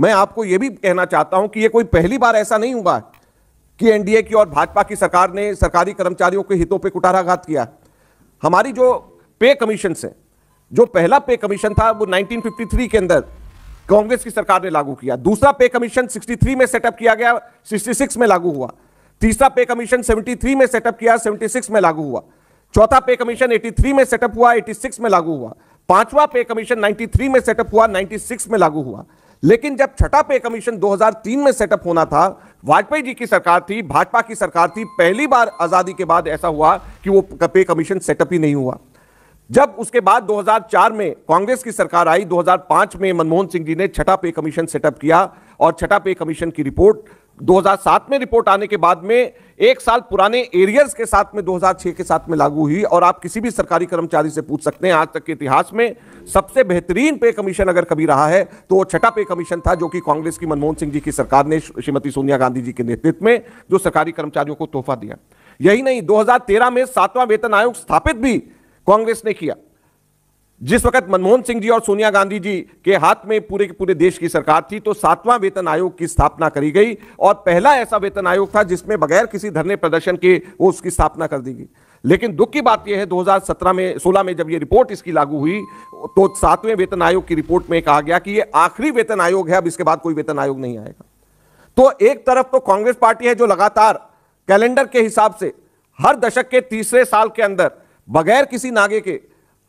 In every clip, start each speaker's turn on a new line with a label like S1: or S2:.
S1: मैं आपको यह भी कहना चाहता हूं कि यह कोई पहली बार ऐसा नहीं हुआ कि एनडीए की और भाजपा की सरकार ने सरकारी कर्मचारियों के हितों पर कुटाराघात किया हमारी जो पे कमीशन है जो पहला पे कमीशन था वो 1953 के अंदर कांग्रेस की सरकार ने लागू किया दूसरा पे कमीशन 63 में सेटअप किया गया 66 में लागू हुआ तीसरा पे कमीशन 73 में सेटअप किया 76 में लागू हुआ चौथा पे कमीशन 83 में सेटअप हुआ 86 में लागू हुआ पांचवा पे कमीशन 93 में सेटअप हुआ 96 में लागू हुआ लेकिन जब छठा पे कमीशन 2003 में सेटअप होना था वाजपेयी जी की सरकार थी भाजपा की सरकार थी पहली बार आजादी के बाद ऐसा हुआ कि वो पे कमीशन सेटअप ही नहीं हुआ जब उसके बाद 2004 में कांग्रेस की सरकार आई 2005 में मनमोहन सिंह जी ने छठा पे कमीशन सेटअप किया और छठा पे कमीशन की रिपोर्ट 2007 में रिपोर्ट आने के बाद में एक साल पुराने एरियर्स के साथ में 2006 के साथ में लागू हुई और आप किसी भी सरकारी कर्मचारी से पूछ सकते हैं आज तक के इतिहास में सबसे बेहतरीन पे कमीशन अगर कभी रहा है तो वो छठा पे कमीशन था जो कि कांग्रेस की मनमोहन सिंह जी की सरकार ने श्रीमती सोनिया गांधी जी के नेतृत्व में जो सरकारी कर्मचारियों को तोहफा दिया यही नहीं दो में सातवां वेतन आयोग स्थापित भी कांग्रेस ने किया जिस वक्त मनमोहन सिंह जी और सोनिया गांधी जी के हाथ में पूरे के पूरे देश की सरकार थी तो सातवां वेतन आयोग की स्थापना करी गई और पहला ऐसा वेतन आयोग था जिसमें बगैर किसी धरने प्रदर्शन के वो उसकी स्थापना कर दी गई लेकिन दुख की बात यह है 2017 में 16 में जब ये रिपोर्ट इसकी लागू हुई तो सातवें वेतन आयोग की रिपोर्ट में कहा गया कि ये आखिरी वेतन आयोग है अब इसके बाद कोई वेतन आयोग नहीं आएगा तो एक तरफ तो कांग्रेस पार्टी है जो लगातार कैलेंडर के हिसाब से हर दशक के तीसरे साल के अंदर बगैर किसी नागे के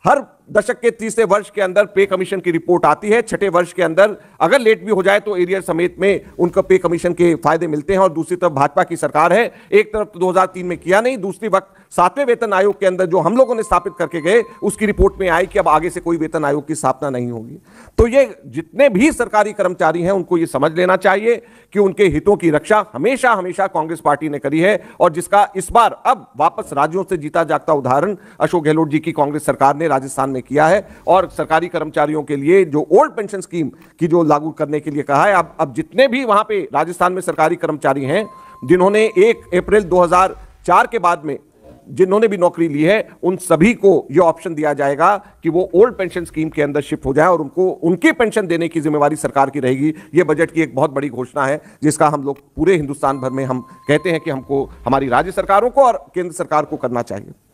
S1: हर दशक के तीसरे वर्ष के अंदर पे कमीशन की रिपोर्ट आती है छठे वर्ष के अंदर अगर लेट भी हो जाए तो एरियर समेत में उनका पे कमीशन के फायदे मिलते हैं और दूसरी तरफ भाजपा की सरकार है एक तरफ तो 2003 में किया नहीं दूसरी वक्त सातवें वेतन आयोग के अंदर जो हम लोगों ने स्थापित करके गए उसकी रिपोर्ट में आई कि अब आगे से कोई वेतन आयोग की स्थापना नहीं होगी तो ये जितने भी सरकारी कर्मचारी हैं उनको ये समझ लेना चाहिए कि उनके हितों की रक्षा हमेशा हमेशा कांग्रेस पार्टी ने करी है और जिसका इस बार अब वापस राज्यों से जीता जागता उदाहरण अशोक गहलोत जी की कांग्रेस सरकार ने राजस्थान में ने किया है और सरकारी कर्मचारियों के लिए जो ओल्ड पेंशन स्कीम की जो लागू करने के लिए कहा है अब अब जितने भी वहाँ पे राजस्थान में सरकारी कर्मचारी हैं जिन्होंने एक अप्रैल 2004 के बाद में जिन्होंने भी नौकरी ली है उन सभी को यह ऑप्शन दिया जाएगा कि वो ओल्ड पेंशन स्कीम के अंदर शिफ्ट हो जाए और उनको उनकी पेंशन देने की जिम्मेवारी सरकार की रहेगी ये बजट की एक बहुत बड़ी घोषणा है जिसका हम लोग पूरे हिंदुस्तान भर में हम कहते हैं कि हमको हमारी राज्य सरकारों को और केंद्र सरकार को करना चाहिए